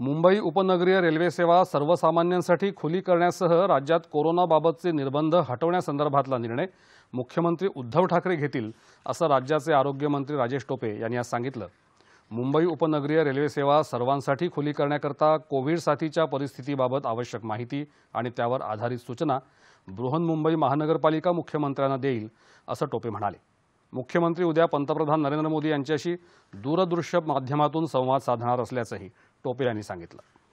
मुंबई उपनगरीय रेल्वे सेवा सर्वसामान्यांसाठी खुली करण्यासह राज्यात कोरोनाबाबतचे निर्बंध हटवण्यासंदर्भातला निर्णय मुख्यमंत्री उद्धव ठाकरे घेतील असं राज्याचे आरोग्यमंत्री राजेश टोपे यांनी आज सांगितलं मुंबई उपनगरीय रेल्वे सेवा सर्वांसाठी खुली करण्याकरता कोविड साथीच्या परिस्थितीबाबत आवश्यक माहिती आणि त्यावर आधारित सूचना बृहन्मुंबई महानगरपालिका मुख्यमंत्र्यांना देईल असं टोपे म्हणाले मुख्यमंत्री उद्या पंतप्रधान नरेंद्र मोदी यांच्याशी दूरदृश्य माध्यमातून संवाद साधणार असल्याचंही टोपे यांनी सांगितलं